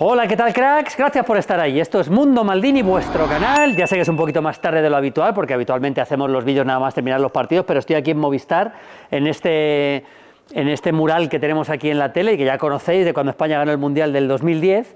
Hola, ¿qué tal cracks? Gracias por estar ahí. Esto es Mundo Maldini, vuestro canal. Ya sé que es un poquito más tarde de lo habitual, porque habitualmente hacemos los vídeos nada más terminar los partidos, pero estoy aquí en Movistar, en este, en este mural que tenemos aquí en la tele y que ya conocéis de cuando España ganó el Mundial del 2010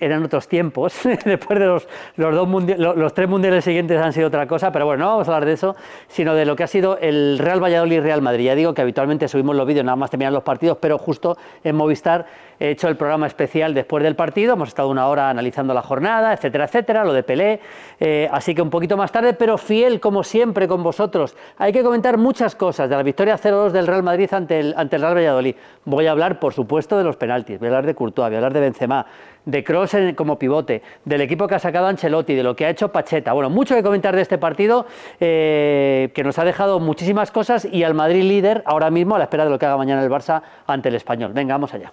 eran otros tiempos, después de los, los, dos los, los, tres mundiales siguientes han sido otra cosa, pero bueno, no vamos a hablar de eso, sino de lo que ha sido el Real Valladolid Real Madrid. Ya digo que habitualmente subimos los vídeos, nada más terminar los partidos, pero justo en Movistar he hecho el programa especial después del partido, hemos estado una hora analizando la jornada, etcétera, etcétera, lo de Pelé, eh, así que un poquito más tarde, pero fiel como siempre con vosotros. Hay que comentar muchas cosas de la victoria 0-2 del Real Madrid ante el, ante el Real Valladolid. Voy a hablar, por supuesto, de los penaltis, voy a hablar de Courtois, voy a hablar de Benzema, de Kroos, como pivote, del equipo que ha sacado Ancelotti, de lo que ha hecho Pacheta. Bueno, mucho que comentar de este partido eh, que nos ha dejado muchísimas cosas y al Madrid líder ahora mismo a la espera de lo que haga mañana el Barça ante el español. Venga, vamos allá.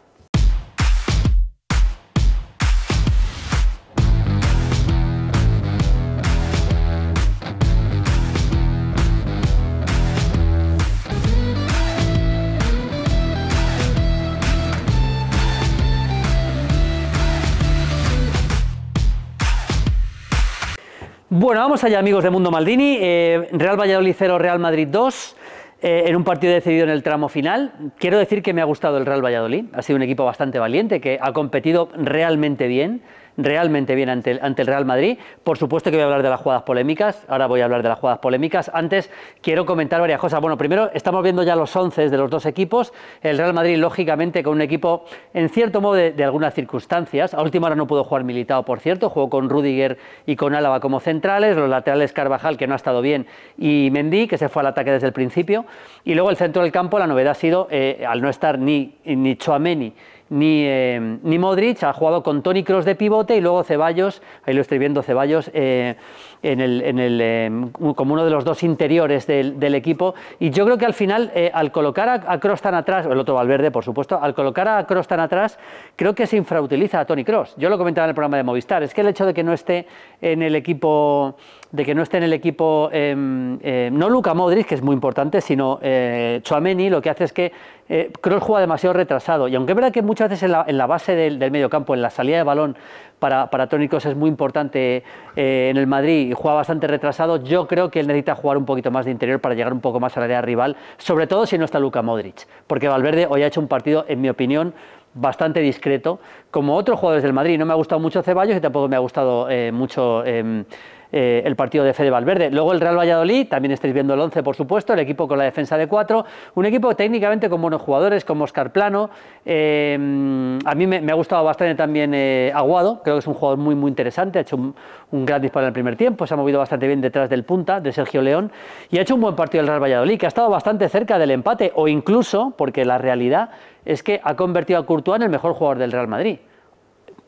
Bueno, vamos allá amigos de Mundo Maldini, eh, Real Valladolid 0, Real Madrid 2, eh, en un partido decidido en el tramo final. Quiero decir que me ha gustado el Real Valladolid, ha sido un equipo bastante valiente, que ha competido realmente bien, realmente bien ante el, Real Madrid. Por supuesto que voy a hablar de las jugadas polémicas, ahora voy a hablar de las jugadas polémicas. Antes quiero comentar varias cosas. Bueno, primero estamos viendo ya los once de los dos equipos. El Real Madrid, lógicamente, con un equipo en cierto modo de, algunas circunstancias. A última hora no pudo jugar militado, por cierto, jugó con Rudiger y con Álava como centrales, los laterales Carvajal, que no ha estado bien, y Mendy, que se fue al ataque desde el principio. Y luego el centro del campo, la novedad ha sido, eh, al no estar ni, ni ni, eh, ni Modric, ha jugado con Tony Cross de pivote y luego Ceballos, ahí lo estoy viendo, Ceballos eh, en el, en el, eh, como uno de los dos interiores del, equipo. Y yo creo que al final, al colocar a, Kroos Cross tan atrás, el otro Valverde, por supuesto, al colocar a Cross tan atrás, creo que se infrautiliza a Tony Cross. Yo lo comentaba en el programa de Movistar, es que el hecho de que no esté en el equipo de que no esté en el equipo, em, no Luca Modric, que es muy importante, sino eh, lo que hace es que eh, juega demasiado retrasado. Y aunque es verdad que muchas veces en la, base del, medio mediocampo, en la salida de balón para, para es muy importante eh, en el Madrid y juega bastante retrasado, yo creo que él necesita jugar un poquito más de interior para llegar un poco más al área rival, sobre todo si no está Luca Modric. Porque Valverde hoy ha hecho un partido, en mi opinión, bastante discreto, como otros jugadores del Madrid. No me ha gustado mucho Ceballos y tampoco me ha gustado eh, mucho... Em, eh, el partido de Fede Valverde. Luego el Real Valladolid, también estáis viendo el 11, por supuesto, el equipo con la defensa de 4, un equipo técnicamente con buenos jugadores, como Oscar Plano. Eh, a mí me, ha gustado bastante también eh, Aguado, creo que es un jugador muy, muy interesante, ha hecho un, un, gran disparo en el primer tiempo, se ha movido bastante bien detrás del punta de Sergio León y ha hecho un buen partido el Real Valladolid, que ha estado bastante cerca del empate o incluso, porque la realidad es que ha convertido a Courtois en el mejor jugador del Real Madrid.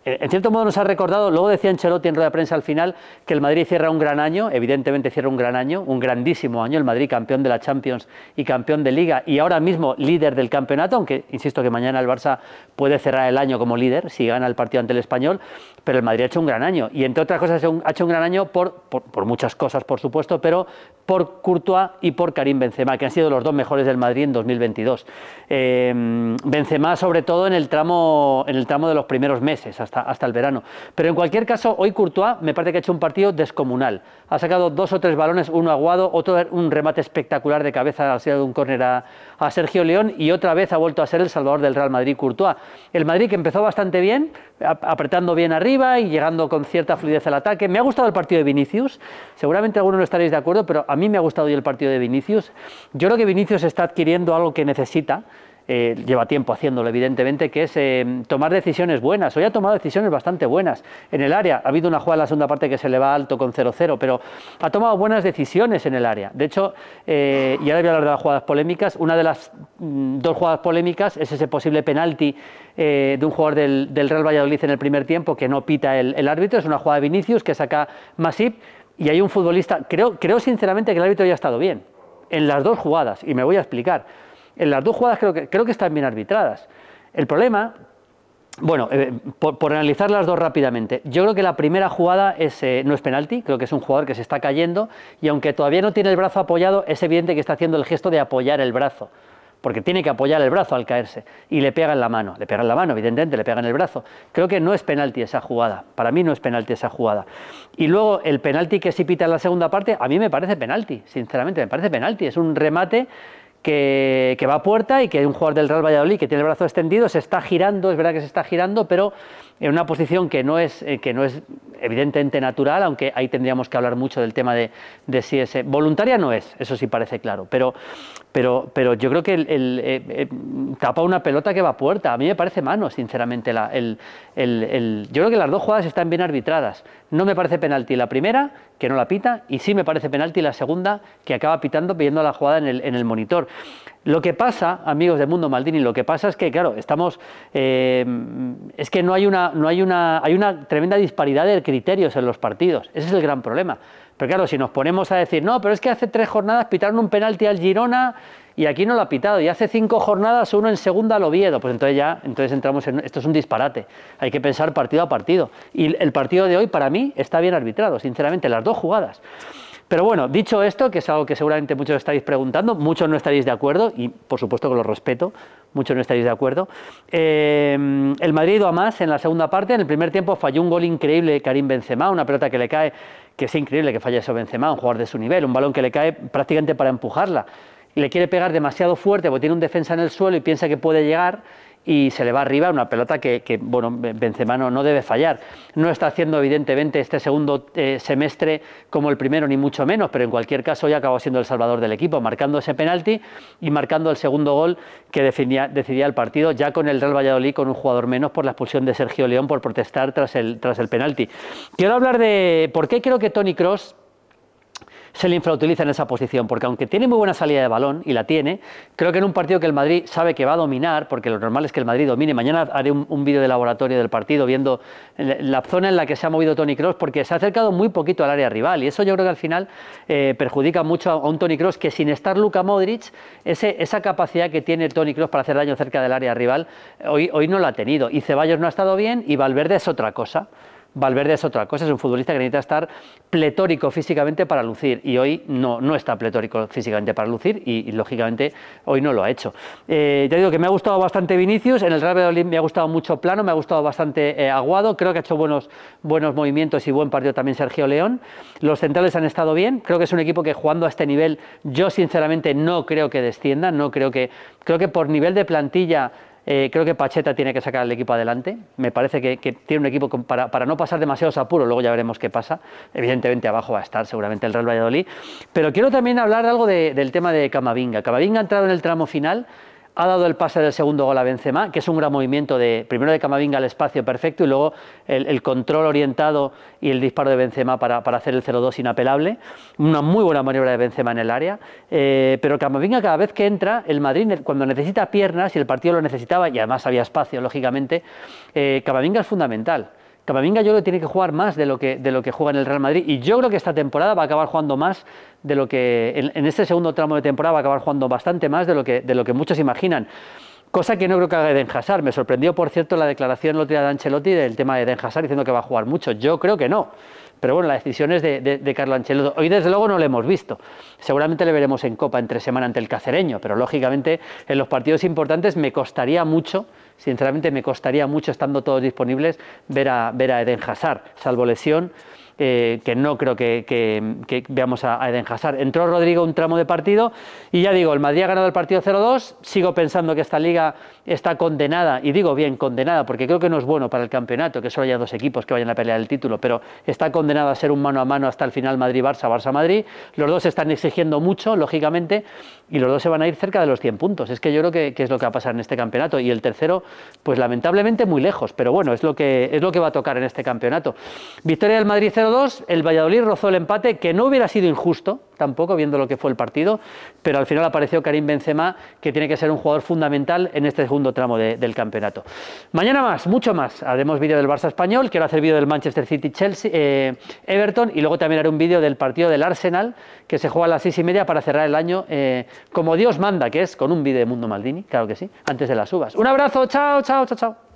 Eh, en cierto modo nos ha recordado, luego decía Ancelotti en rueda de prensa al final, que el Madrid cierra un gran año, evidentemente cierra un gran año, un grandísimo año, el Madrid campeón de la Champions y campeón de Liga y ahora mismo líder del campeonato, aunque insisto que mañana el Barça puede cerrar el año como líder si gana el partido ante el Español, pero el Madrid ha hecho un gran año y entre otras cosas ha hecho un gran año por, muchas cosas, por supuesto, pero por Courtois y por Karim Benzema, que han sido los dos mejores del Madrid en 2022. Eh, Benzema sobre todo en el tramo, en el tramo de los primeros meses, hasta, el verano. Pero en cualquier caso, hoy Courtois me parece que ha hecho un partido descomunal. Ha sacado dos o tres balones, uno aguado, otro un remate espectacular de cabeza, ha sido un córner a, a Sergio León y otra vez ha vuelto a ser el salvador del Real Madrid Courtois. El Madrid que empezó bastante bien, apretando bien arriba y llegando con cierta fluidez al ataque. Me ha gustado el partido de Vinicius, seguramente algunos no estaréis de acuerdo, pero a mí me ha gustado hoy el partido de Vinicius. Yo creo que Vinicius está adquiriendo algo que necesita eh, lleva tiempo haciéndolo, evidentemente, que es em, tomar decisiones buenas. Hoy ha tomado decisiones bastante buenas en el área. Ha habido una jugada en la segunda parte que se le va alto con 0-0, pero ha tomado buenas decisiones en el área. De hecho, eh, y ahora voy a hablar de las jugadas polémicas, una de las mm, dos jugadas polémicas es ese posible penalti eh, de un jugador del, Real Valladolid en el primer tiempo que no pita el, árbitro. Es una jugada de Vinicius que saca Masip y hay un futbolista, creo, creo sinceramente que el árbitro ya ha estado bien en las dos jugadas, y me voy a explicar. En las dos jugadas creo que, creo que están bien arbitradas. El problema, bueno, eh, por, analizar las dos rápidamente, yo creo que la primera jugada eh, no es penalti, creo que es un jugador que se está cayendo y aunque todavía no tiene el brazo apoyado, es evidente que está haciendo el gesto de apoyar el brazo porque tiene que apoyar el brazo al caerse y le pega en la mano, le pegan en la mano, evidentemente, le pega en el brazo. Creo que no es penalti esa jugada, para mí no es penalti esa jugada. Y luego el penalti que se pita en la segunda parte, a mí me parece penalti, sinceramente, me parece penalti, es un remate que, va a puerta y que hay un jugador del Real Valladolid que tiene el brazo extendido se está girando, es verdad que se está girando, pero en una posición que no es, eh, que no es evidentemente natural, aunque ahí tendríamos que hablar mucho del tema de, si es... Voluntaria no es, eso sí parece claro, pero, pero, pero yo creo que el, eh, eh, tapa una pelota que va a puerta. A mí me parece mano, sinceramente. yo creo que las dos jugadas están bien arbitradas. No me parece penalti la primera, que no la pita, y sí me parece penalti la segunda, que acaba pitando viendo la jugada en el monitor. Lo que pasa, amigos de Mundo Maldini, lo que pasa es que, claro, estamos. Eh, es que no hay una. No hay una. Hay una tremenda disparidad de criterios en los partidos. Ese es el gran problema. Pero claro, si nos ponemos a decir, no, pero es que hace tres jornadas pitaron un penalti al Girona y aquí no lo ha pitado. Y hace cinco jornadas uno en segunda al Oviedo. Pues entonces ya, entonces entramos en. Esto es un disparate. Hay que pensar partido a partido. Y el partido de hoy, para mí, está bien arbitrado, sinceramente, las dos jugadas. Pero bueno, dicho esto, que es algo que seguramente muchos estáis preguntando, muchos no estaréis de acuerdo, y por supuesto que lo respeto, muchos no estaréis de acuerdo. Eh, el Madrid o más en la segunda parte, en el primer tiempo falló un gol increíble Karim Benzema, una pelota que le cae, que es increíble que falle eso Benzema, un jugador de su nivel, un balón que le cae prácticamente para empujarla. Y le quiere pegar demasiado fuerte porque tiene un defensa en el suelo y piensa que puede llegar y se le va arriba una pelota que, bueno, Benzema no, debe fallar. No está haciendo evidentemente este segundo eh, semestre como el primero ni mucho menos, pero en cualquier caso ya acabó siendo el salvador del equipo, marcando ese penalti y marcando el segundo gol que definía, decidía el partido ya con el Real Valladolid con un jugador menos por la expulsión de Sergio León por protestar tras el, tras el penalti. Quiero hablar de por qué creo que Tony Cross se le infrautiliza en esa posición, porque aunque tiene muy buena salida de balón, y la tiene, creo que en un partido que el Madrid sabe que va a dominar, porque lo normal es que el Madrid domine, mañana haré un, vídeo de laboratorio del partido viendo la zona en la que se ha movido Tony Cross, porque se ha acercado muy poquito al área rival, y eso yo creo que al final eh, perjudica mucho a, un Tony Cross que sin estar Luca Modric, esa capacidad que tiene Tony Cross para hacer daño cerca del área rival, eh, hoy, hoy no la ha tenido, y Ceballos no ha estado bien, y Valverde es otra cosa. Valverde es otra cosa, es un futbolista que necesita estar pletórico físicamente para lucir y hoy no, no está pletórico físicamente para lucir y, lógicamente hoy no lo ha hecho. Te eh, ya digo que me ha gustado bastante Vinicius, en el Real Valladolid me ha gustado mucho Plano, me ha gustado bastante eh, Aguado, creo que ha hecho buenos, buenos movimientos y buen partido también Sergio León. Los centrales han estado bien, creo que es un equipo que jugando a este nivel yo sinceramente no creo que descienda, no creo que, creo que por nivel de plantilla eh, creo que Pacheta tiene que sacar al equipo adelante. Me parece que, tiene un equipo para, no pasar demasiados apuros, luego ya veremos qué pasa. Evidentemente abajo va a estar seguramente el Real Valladolid. Pero quiero también hablar algo del tema de Camavinga. Camavinga ha entrado en el tramo final ha dado el pase del segundo gol a Benzema, que es un gran movimiento de primero de Camavinga al espacio perfecto y luego el, control orientado y el disparo de Benzema para, hacer el 0-2 inapelable. Una muy buena maniobra de Benzema en el área, eh, pero Camavinga cada vez que entra, el Madrid cuando necesita piernas y el partido lo necesitaba y además había espacio, lógicamente, eh, Camavinga es fundamental. Camavinga yo creo que tiene que jugar más de lo que, de lo que juega en el Real Madrid y yo creo que esta temporada va a acabar jugando más de lo que en, este segundo tramo de temporada va a acabar jugando bastante más de lo que, de lo que muchos imaginan. Cosa que no creo que haga Eden Hazard. Me sorprendió, por cierto, la declaración el de Ancelotti del tema de Eden Hazard diciendo que va a jugar mucho. Yo creo que no. Pero bueno, las decisiones de, de, Carlo Ancelotti. Hoy, desde luego, no lo hemos visto. Seguramente le veremos en Copa entre semana ante el Cacereño. Pero, lógicamente, en los partidos importantes me costaría mucho sinceramente me costaría mucho, estando todos disponibles, ver a, ver Eden Hazard, salvo lesión. Eh, que no creo que, veamos a, Eden Hazard. Entró Rodrigo un tramo de partido y ya digo, el Madrid ha ganado el partido 0-2, sigo pensando que esta liga está condenada, y digo bien condenada, porque creo que no es bueno para el campeonato que solo haya dos equipos que vayan a pelear el título, pero está condenada a ser un mano a mano hasta el final Madrid-Barça, Barça-Madrid. Los dos están exigiendo mucho, lógicamente, y los dos se van a ir cerca de los 100 puntos. Es que yo creo que, es lo que va a pasar en este campeonato. Y el tercero, pues lamentablemente muy lejos, pero bueno, es lo que, es lo que va a tocar en este campeonato. Victoria del Madrid 0 dos 2 el Valladolid rozó el empate, que no hubiera sido injusto, tampoco, viendo lo que fue el partido, pero al final apareció Karim Benzema, que tiene que ser un jugador fundamental en este segundo tramo del campeonato. Mañana más, mucho más. Haremos vídeo del Barça español, quiero hacer vídeo del Manchester City Chelsea, eh, Everton, y luego también haré un vídeo del partido del Arsenal, que se juega a las seis y media para cerrar el año, eh, como Dios manda, que es con un vídeo de Mundo Maldini, claro que sí, antes de las uvas. Un abrazo, chao, chao, chao, chao.